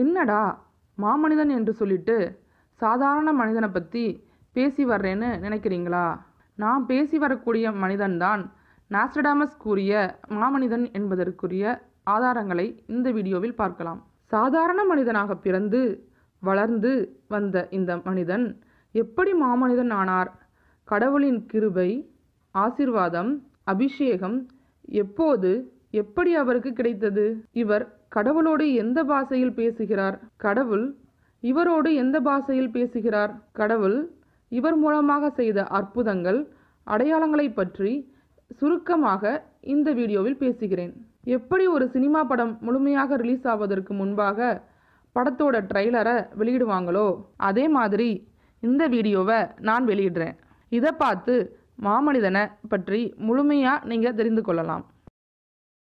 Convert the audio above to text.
என்னடா மாமனிதன் என்று சொல்லிட்டு சாதாரண மனிதனை பற்றி பேசி வர்றேன்னு நினைக்கிறீங்களா நான் பேசி வரக்கூடிய மனிதன்தான் நாஸ்டடாமஸ் கூறிய மாமனிதன் என்பதற்குரிய ஆதாரங்களை இந்த வீடியோவில் பார்க்கலாம் சாதாரண மனிதனாக பிறந்து வளர்ந்து வந்த இந்த மனிதன் எப்படி மாமனிதன் ஆனார் கடவுளின் கிருபை ஆசிர்வாதம் அபிஷேகம் எப்போது எப்படி அவருக்கு கிடைத்தது இவர் கடவுளோடு எந்த பாஷையில் பேசுகிறார் கடவுள் இவரோடு எந்த பாஷையில் பேசுகிறார் கடவுள் இவர் மூலமாக செய்த அற்புதங்கள் அடையாளங்களை பற்றி சுருக்கமாக இந்த வீடியோவில் பேசுகிறேன் எப்படி ஒரு சினிமா படம் முழுமையாக ரிலீஸ் ஆவதற்கு முன்பாக படத்தோட ட்ரெய்லரை வெளியிடுவாங்களோ அதே மாதிரி இந்த வீடியோவை நான் வெளியிடுறேன் இதை பார்த்து மாமனிதனை பற்றி முழுமையாக நீங்கள் தெரிந்து கொள்ளலாம்